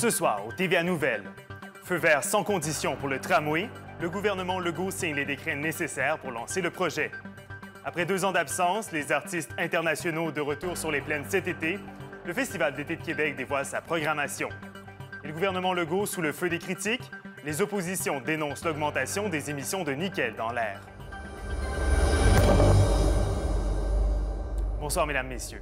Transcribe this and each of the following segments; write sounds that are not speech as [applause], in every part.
Ce soir, au TVA Nouvelle, feu vert sans condition pour le tramway, le gouvernement Legault signe les décrets nécessaires pour lancer le projet. Après deux ans d'absence, les artistes internationaux de retour sur les plaines cet été, le Festival d'été de Québec dévoile sa programmation. Et le gouvernement Legault sous le feu des critiques, les oppositions dénoncent l'augmentation des émissions de nickel dans l'air. Bonsoir, mesdames, messieurs.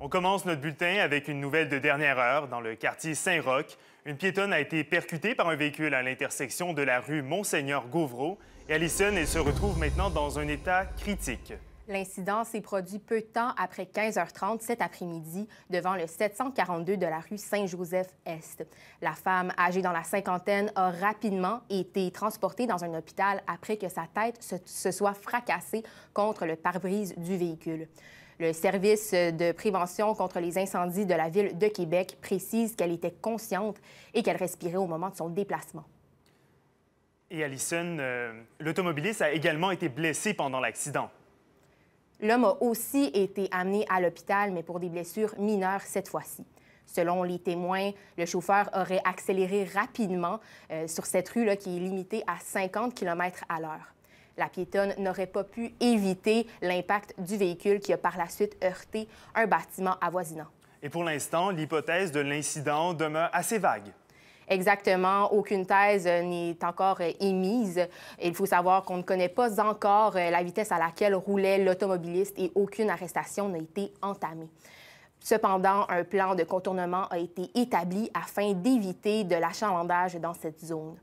On commence notre bulletin avec une nouvelle de dernière heure dans le quartier Saint-Roch. Une piétonne a été percutée par un véhicule à l'intersection de la rue Monseigneur Gouvreau et Allison elle se retrouve maintenant dans un état critique. L'incident s'est produit peu de temps après 15h30 cet après-midi devant le 742 de la rue Saint-Joseph-Est. La femme, âgée dans la cinquantaine, a rapidement été transportée dans un hôpital après que sa tête se soit fracassée contre le pare-brise du véhicule. Le service de prévention contre les incendies de la ville de Québec précise qu'elle était consciente et qu'elle respirait au moment de son déplacement. Et Allison, euh, l'automobiliste a également été blessé pendant l'accident. L'homme a aussi été amené à l'hôpital, mais pour des blessures mineures cette fois-ci. Selon les témoins, le chauffeur aurait accéléré rapidement euh, sur cette rue là, qui est limitée à 50 km à l'heure la piétonne n'aurait pas pu éviter l'impact du véhicule qui a par la suite heurté un bâtiment avoisinant. Et pour l'instant, l'hypothèse de l'incident demeure assez vague. Exactement, aucune thèse n'est encore émise. Il faut savoir qu'on ne connaît pas encore la vitesse à laquelle roulait l'automobiliste et aucune arrestation n'a été entamée. Cependant, un plan de contournement a été établi afin d'éviter de l'achalandage dans cette zone.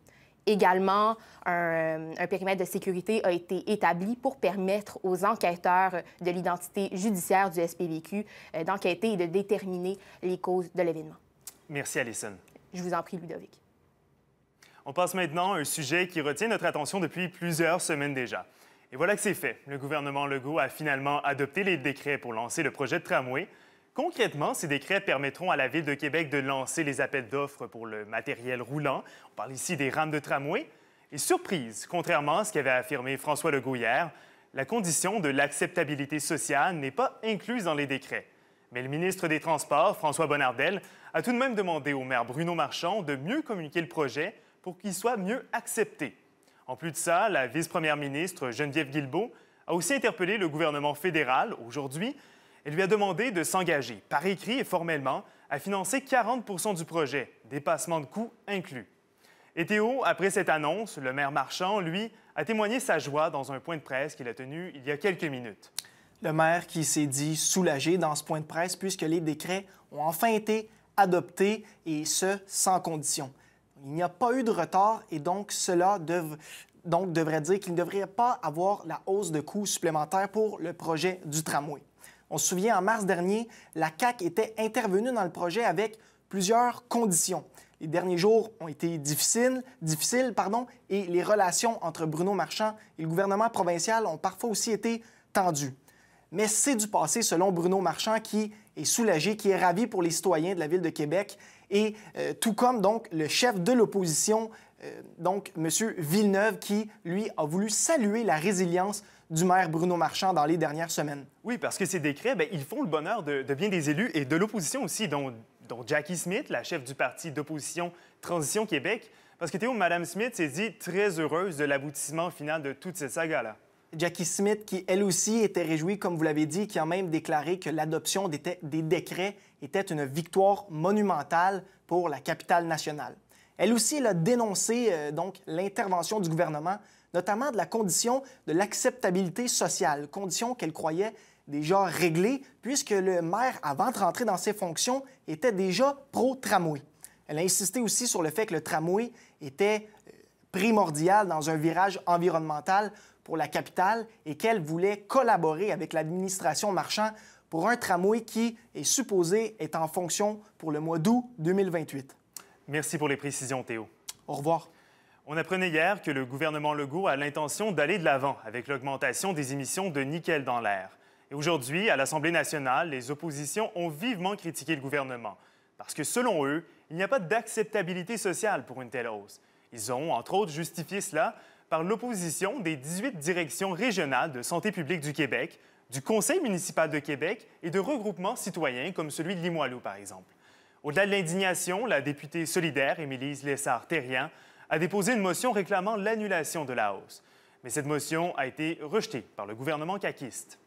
Également, euh, un, périmètre de sécurité a été établi pour permettre aux enquêteurs de l'identité judiciaire du SPVQ euh, d'enquêter et de déterminer les causes de l'événement. Merci, Alison. Je vous en prie, Ludovic. On passe maintenant à un sujet qui retient notre attention depuis plusieurs semaines déjà. Et voilà que c'est fait. Le gouvernement Legault a finalement adopté les décrets pour lancer le projet de tramway, Concrètement, ces décrets permettront à la Ville de Québec de lancer les appels d'offres pour le matériel roulant. On parle ici des rames de tramway. Et surprise, contrairement à ce qu'avait affirmé François Legault hier, la condition de l'acceptabilité sociale n'est pas incluse dans les décrets. Mais le ministre des Transports, François Bonnardel, a tout de même demandé au maire Bruno Marchand de mieux communiquer le projet pour qu'il soit mieux accepté. En plus de ça, la vice-première ministre Geneviève Guilbeault a aussi interpellé le gouvernement fédéral aujourd'hui elle lui a demandé de s'engager, par écrit et formellement, à financer 40 du projet, dépassement de coûts inclus. Et Théo, après cette annonce, le maire Marchand, lui, a témoigné sa joie dans un point de presse qu'il a tenu il y a quelques minutes. Le maire qui s'est dit soulagé dans ce point de presse puisque les décrets ont enfin été adoptés et ce, sans condition. Il n'y a pas eu de retard et donc cela devrait dire qu'il ne devrait pas avoir la hausse de coûts supplémentaires pour le projet du tramway. On se souvient, en mars dernier, la CAC était intervenue dans le projet avec plusieurs conditions. Les derniers jours ont été difficiles, difficiles pardon, et les relations entre Bruno Marchand et le gouvernement provincial ont parfois aussi été tendues. Mais c'est du passé, selon Bruno Marchand, qui est soulagé, qui est ravi pour les citoyens de la ville de Québec, et euh, tout comme donc le chef de l'opposition, euh, donc M. Villeneuve, qui, lui, a voulu saluer la résilience du maire Bruno Marchand dans les dernières semaines. Oui, parce que ces décrets, ben, ils font le bonheur de, bien des élus et de l'opposition aussi, dont, Jackie Smith, la chef du parti d'opposition Transition Québec. Parce que Théo, Mme Smith s'est dit très heureuse de l'aboutissement final de toute cette saga-là. Jackie Smith, qui elle aussi était réjouie, comme vous l'avez dit, qui a même déclaré que l'adoption des, décrets était une victoire monumentale pour la capitale nationale. Elle aussi, elle a dénoncé euh, donc l'intervention du gouvernement notamment de la condition de l'acceptabilité sociale, condition qu'elle croyait déjà réglée, puisque le maire, avant de rentrer dans ses fonctions, était déjà pro-tramway. Elle a insisté aussi sur le fait que le tramway était euh, primordial dans un virage environnemental pour la capitale et qu'elle voulait collaborer avec l'administration marchand pour un tramway qui est supposé être en fonction pour le mois d'août 2028. Merci pour les précisions, Théo. Au revoir. On apprenait hier que le gouvernement Legault a l'intention d'aller de l'avant avec l'augmentation des émissions de nickel dans l'air. Et aujourd'hui, à l'Assemblée nationale, les oppositions ont vivement critiqué le gouvernement parce que selon eux, il n'y a pas d'acceptabilité sociale pour une telle hausse. Ils ont, entre autres, justifié cela par l'opposition des 18 directions régionales de santé publique du Québec, du Conseil municipal de Québec et de regroupements citoyens comme celui de Limoilou, par exemple. Au-delà de l'indignation, la députée solidaire Émilise Lessard-Terrien a déposé une motion réclamant l'annulation de la hausse. Mais cette motion a été rejetée par le gouvernement caquiste.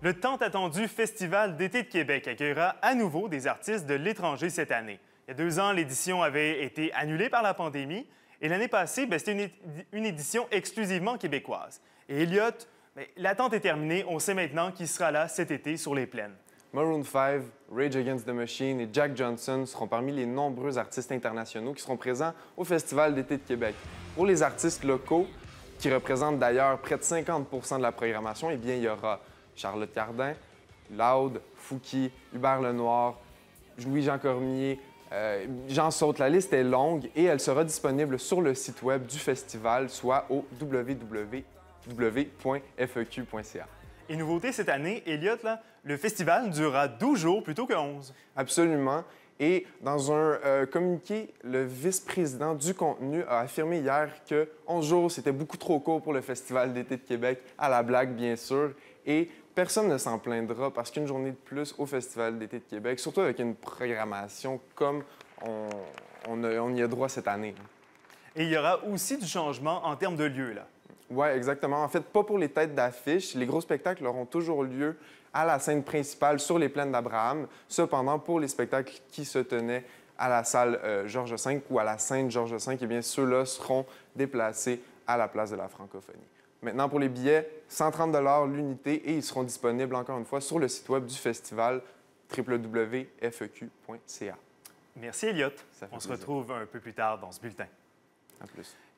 Le tant attendu Festival d'été de Québec accueillera à nouveau des artistes de l'étranger cette année. Il y a deux ans, l'édition avait été annulée par la pandémie et l'année passée, ben, c'était une, édition exclusivement québécoise. Et Elliott, ben, l'attente est terminée. On sait maintenant qui sera là cet été sur les plaines. Maroon 5, Rage Against the Machine et Jack Johnson seront parmi les nombreux artistes internationaux qui seront présents au Festival d'été de Québec. Pour les artistes locaux, qui représentent d'ailleurs près de 50 de la programmation, eh bien, il y aura Charlotte Cardin, Loud, Fouki, Hubert Lenoir, Louis-Jean Cormier. Jean euh, J'en saute, la liste est longue et elle sera disponible sur le site web du festival, soit au www.feq.ca. Et nouveauté cette année, Elliot, là, le festival durera 12 jours plutôt que 11. Absolument. Et dans un euh, communiqué, le vice-président du contenu a affirmé hier que 11 jours, c'était beaucoup trop court pour le Festival d'été de Québec, à la blague bien sûr. Et personne ne s'en plaindra parce qu'une journée de plus au Festival d'été de Québec, surtout avec une programmation comme on, on y a droit cette année. Et il y aura aussi du changement en termes de lieu, là. Oui, exactement. En fait, pas pour les têtes d'affiche. Les gros spectacles auront toujours lieu à la scène principale sur les plaines d'Abraham. Cependant, pour les spectacles qui se tenaient à la salle euh, Georges V ou à la scène Georges V, eh bien, ceux-là seront déplacés à la place de la francophonie. Maintenant, pour les billets, 130 l'unité et ils seront disponibles, encore une fois, sur le site web du festival www.feq.ca. Merci, Elliot. On se retrouve un peu plus tard dans ce bulletin.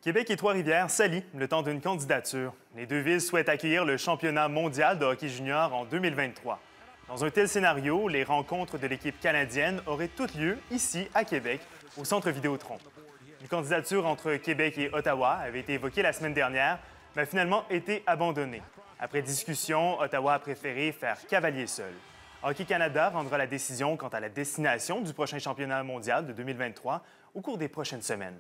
Québec et Trois-Rivières s'allient le temps d'une candidature. Les deux villes souhaitent accueillir le championnat mondial de hockey junior en 2023. Dans un tel scénario, les rencontres de l'équipe canadienne auraient toutes lieu ici, à Québec, au Centre Vidéotron. Une candidature entre Québec et Ottawa avait été évoquée la semaine dernière, mais a finalement été abandonnée. Après discussion, Ottawa a préféré faire cavalier seul. Hockey Canada rendra la décision quant à la destination du prochain championnat mondial de 2023 au cours des prochaines semaines.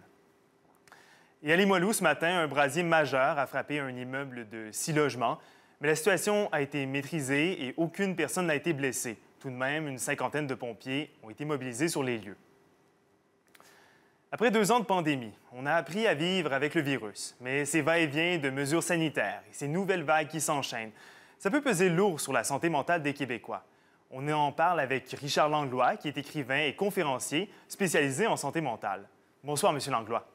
Et à Limoilou, ce matin, un brasier majeur a frappé un immeuble de six logements, mais la situation a été maîtrisée et aucune personne n'a été blessée. Tout de même, une cinquantaine de pompiers ont été mobilisés sur les lieux. Après deux ans de pandémie, on a appris à vivre avec le virus, mais ces va-et-vient de mesures sanitaires et ces nouvelles vagues qui s'enchaînent, ça peut peser lourd sur la santé mentale des Québécois. On en parle avec Richard Langlois, qui est écrivain et conférencier spécialisé en santé mentale. Bonsoir, Monsieur Langlois.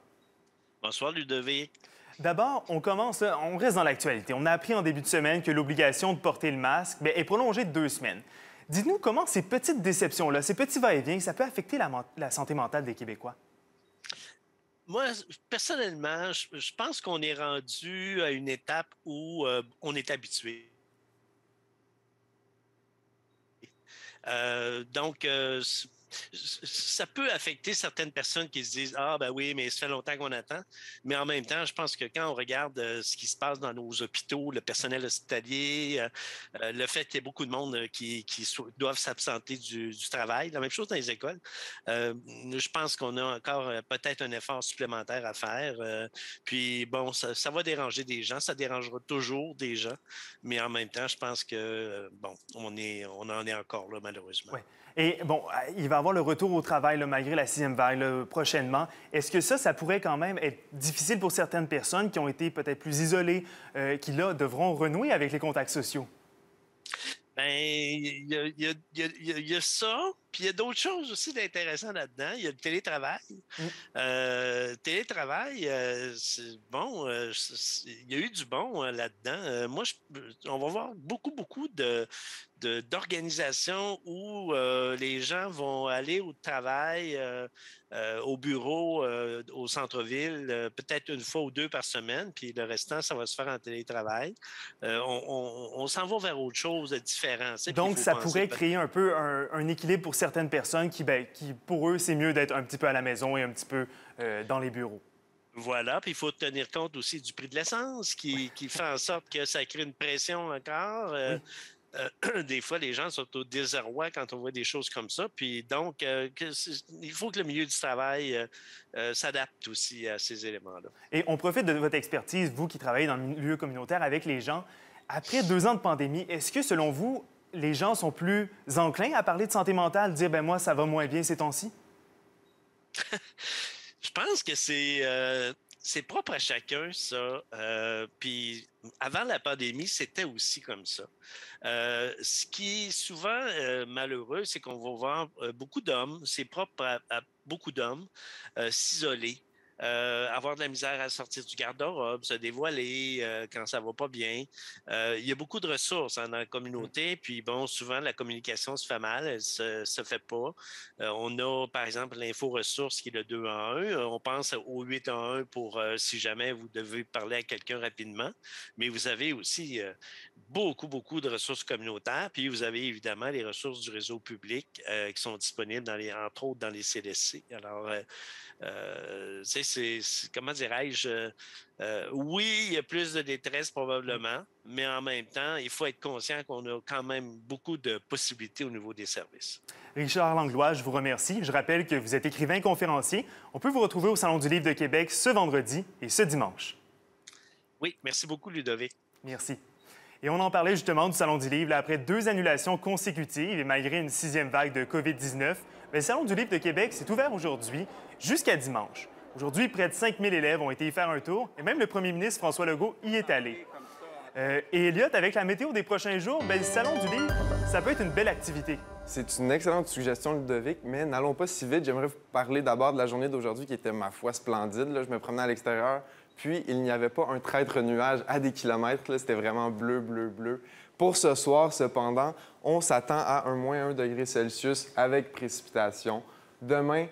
Bonsoir Ludovic. D'abord, on commence, euh, on reste dans l'actualité. On a appris en début de semaine que l'obligation de porter le masque ben, est prolongée de deux semaines. Dites-nous comment ces petites déceptions-là, ces petits va-et-vient, ça peut affecter la, santé mentale des Québécois? Moi, personnellement, je, pense qu'on est rendu à une étape où euh, on est habitué. Euh, donc, ça peut affecter certaines personnes qui se disent Ah, ben oui, mais ça fait longtemps qu'on attend. Mais en même temps, je pense que quand on regarde euh, ce qui se passe dans nos hôpitaux, le personnel hospitalier, euh, euh, le fait qu'il y ait beaucoup de monde qui, qui doivent s'absenter du, travail, la même chose dans les écoles, je pense qu'on a encore peut-être un effort supplémentaire à faire. puis bon, ça, va déranger des gens, ça dérangera toujours des gens. Mais en même temps, je pense que bon, on, est, on en est encore là, malheureusement. Et bon, euh, il va avoir le retour au travail malgré la sixième vague prochainement. Est-ce que ça, ça pourrait quand même être difficile pour certaines personnes qui ont été peut-être plus isolées, euh, qui là devront renouer avec les contacts sociaux? Bien, il y, a ça, puis il y a d'autres choses aussi d'intéressants là-dedans. Il y a le télétravail. Mm. Euh, télétravail, c'est bon, il y a eu du bon là-dedans. moi, on va voir beaucoup, beaucoup de, d'organisation où euh, les gens vont aller au travail, euh, euh, au bureau, au centre-ville, peut-être une fois ou deux par semaine, puis le restant, ça va se faire en télétravail. on, s'en va vers autre chose de différent. Donc, ça pourrait créer un peu un, équilibre pour certaines personnes qui, ben, qui pour eux, c'est mieux d'être un petit peu à la maison et un petit peu dans les bureaux. Voilà, puis il faut tenir compte aussi du prix de l'essence qui, fait en sorte que ça crée une pression encore. Euh, [clears throat] des fois, les gens sont au désarroi quand on voit des choses comme ça. Puis donc, euh, il faut que le milieu du travail euh, s'adapte aussi à ces éléments-là. Et on profite de votre expertise, vous qui travaillez dans le milieu communautaire avec les gens. Après deux ans de pandémie, est-ce que, selon vous, les gens sont plus enclins à parler de santé mentale, dire, ben moi, ça va moins bien ces temps-ci? [laughs] Je pense que c'est c'est propre à chacun, ça. Euh, puis avant la pandémie, c'était aussi comme ça. Euh, ce qui est souvent euh, malheureux, c'est qu'on va voir beaucoup d'hommes, c'est propre à beaucoup d'hommes, s'isoler, euh, avoir de la misère à sortir du garde-robe, se dévoiler euh, quand ça va pas bien. Euh, il y a beaucoup de ressources hein, dans la communauté, puis bon, souvent la communication se fait mal, elle se, se fait pas. on a par exemple l'info ressource qui est le 2 en 1. On pense au 8 en 1 pour si jamais vous devez parler à quelqu'un rapidement, mais vous avez aussi beaucoup beaucoup de ressources communautaires, puis vous avez évidemment les ressources du réseau public qui sont disponibles dans les entre autres dans les CDC. Alors c'est c'est, comment dirais-je, euh, euh, oui, il y a plus de détresse probablement, mais en même temps, il faut être conscient qu'on a quand même beaucoup de possibilités au niveau des services. Richard Langlois, je vous remercie. Je rappelle que vous êtes écrivain conférencier. On peut vous retrouver au Salon du Livre de Québec ce vendredi et ce dimanche. Oui, merci beaucoup, Ludovic. Merci. Et on en parlait justement du Salon du Livre. après deux annulations consécutives et malgré une sixième vague de COVID-19, le Salon du Livre de Québec s'est ouvert aujourd'hui jusqu'à dimanche. Aujourd'hui, près de 5000 élèves ont été y faire un tour et même le premier ministre François Legault y est allé. Euh, et Elliot, avec la météo des prochains jours, ben, le Salon du livre, ça peut être une belle activité. C'est une excellente suggestion, Ludovic, mais n'allons pas si vite. J'aimerais vous parler d'abord de la journée d'aujourd'hui qui était, ma foi, splendide. je me promenais à l'extérieur, puis il n'y avait pas un traître nuage à des kilomètres. C'était vraiment bleu, bleu, bleu. Pour ce soir, cependant, on s'attend à un moins 1 degré Celsius avec précipitation. Demain,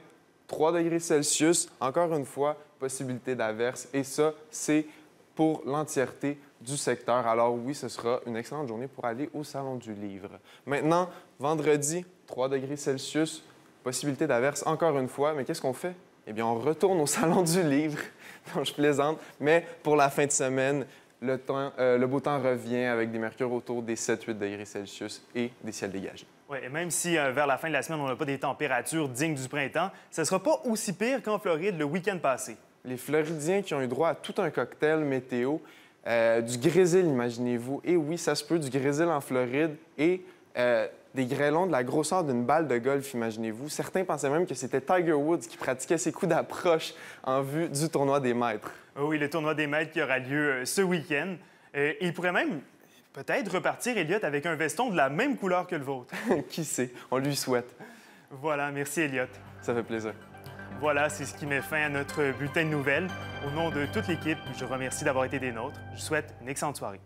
3 degrés Celsius, encore une fois, possibilité d'averse. Et ça, c'est pour l'entièreté du secteur. Alors oui, ce sera une excellente journée pour aller au Salon du Livre. Maintenant, vendredi, 3 degrés Celsius, possibilité d'averse encore une fois. Mais qu'est-ce qu'on fait? Eh bien, on retourne au Salon du Livre. [laughs] Non, je plaisante. Mais pour la fin de semaine, euh, le, beau temps revient avec des mercures autour des 7-8 degrés Celsius et des ciels dégagés. Oui, et même si euh, vers la fin de la semaine, on n'a pas des températures dignes du printemps, ce ne sera pas aussi pire qu'en Floride le week-end passé. Les Floridiens qui ont eu droit à tout un cocktail météo, euh, du grésil, imaginez-vous. Et oui, ça se peut, du grésil en Floride et des grêlons de la grosseur d'une balle de golf, imaginez-vous. Certains pensaient même que c'était Tiger Woods qui pratiquait ses coups d'approche en vue du tournoi des maîtres. Ah oui, le tournoi des maîtres qui aura lieu euh, ce week-end. Euh, il pourrait même peut-être repartir, Elliot, avec un veston de la même couleur que le vôtre. [laughs] qui sait? On lui souhaite. Voilà, merci, Elliot. Ça fait plaisir. Voilà, c'est ce qui met fin à notre bulletin de nouvelles. Au nom de toute l'équipe, je remercie d'avoir été des nôtres. Je vous souhaite une excellente soirée.